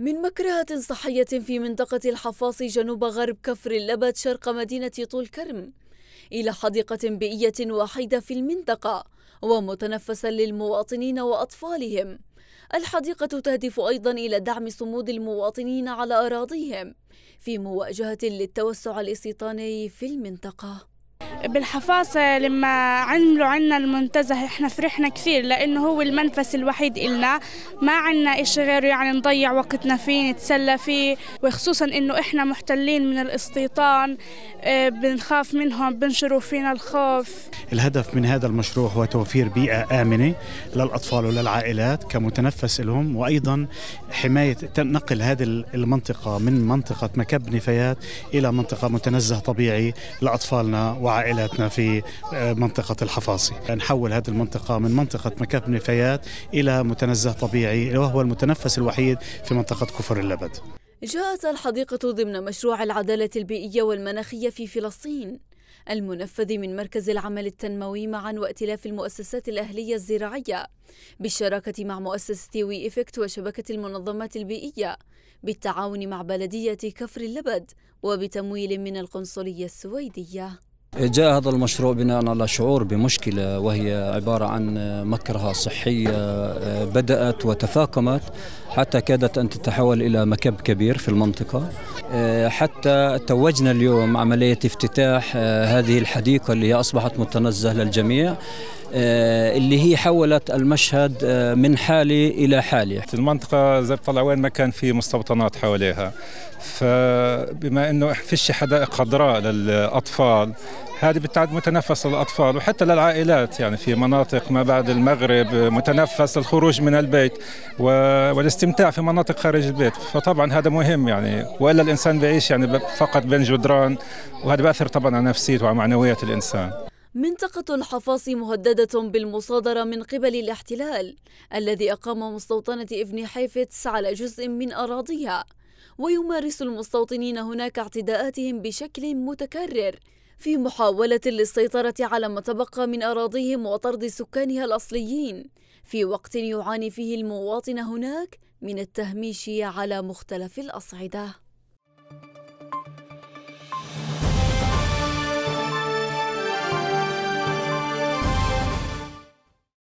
من مكرهة صحية في منطقة الحفاص جنوب غرب كفر اللبد شرق مدينة طول كرم إلى حديقة بيئية وحيدة في المنطقة ومتنفسا للمواطنين وأطفالهم الحديقة تهدف أيضا إلى دعم صمود المواطنين على أراضيهم في مواجهة للتوسع الاستيطاني في المنطقة بالحفاصة آه، لما عملوا عنا المنتزه احنا فرحنا كثير لأنه هو المنفس الوحيد إلنا ما عنا إشي غير يعني نضيع وقتنا فيه نتسلى فيه وخصوصا إنه احنا محتلين من الاستيطان آه، بنخاف منهم بنشروا فينا الخوف الهدف من هذا المشروع هو توفير بيئة آمنة للأطفال وللعائلات كمتنفس لهم وأيضا حماية نقل هذه المنطقة من منطقة مكب نفايات إلى منطقة متنزه طبيعي لأطفالنا وعائلاتنا عائلاتنا في آه، منطقة الحفاصي نحول هذه المنطقة من منطقة مكب نفايات إلى متنزه طبيعي وهو المتنفس الوحيد في منطقة كفر اللبد جاءت الحديقة ضمن مشروع العدالة البيئية والمناخية في فلسطين المنفذ من مركز العمل التنموي معا وائتلاف المؤسسات الأهلية الزراعية بالشراكة مع مؤسسة وي إفكت وشبكة المنظمات البيئية بالتعاون مع بلدية كفر اللبد وبتمويل من القنصلية السويدية جاء هذا المشروع بناء على شعور بمشكلة وهي عبارة عن مكرهة صحية بدأت وتفاقمت حتى كادت أن تتحول إلى مكب كبير في المنطقة آه، حتى توجنا اليوم عملية افتتاح آه، هذه الحديقة اللي هي أصبحت متنزه للجميع آه، اللي هي حولت المشهد من حالي إلى حالي المنطقة زي طلعوين ما كان في مستوطنات حواليها فبما أنه فيش حدائق خضراء للأطفال هذه بتعد متنفس للاطفال وحتى للعائلات يعني في مناطق ما بعد المغرب متنفس للخروج من البيت والاستمتاع في مناطق خارج البيت فطبعا هذا مهم يعني والا الانسان بيعيش يعني فقط بين جدران وهذا بأثر طبعا على نفسيته وعلى معنويات الإنسان منطقة الحفاص مهددة بالمصادرة من قبل الاحتلال الذي أقام مستوطنة ابن حيفتس على جزء من أراضيها ويمارس المستوطنين هناك اعتداءاتهم بشكل متكرر في محاولة للسيطرة على ما تبقى من أراضيهم وطرد سكانها الأصليين في وقت يعاني فيه المواطن هناك من التهميش على مختلف الأصعدة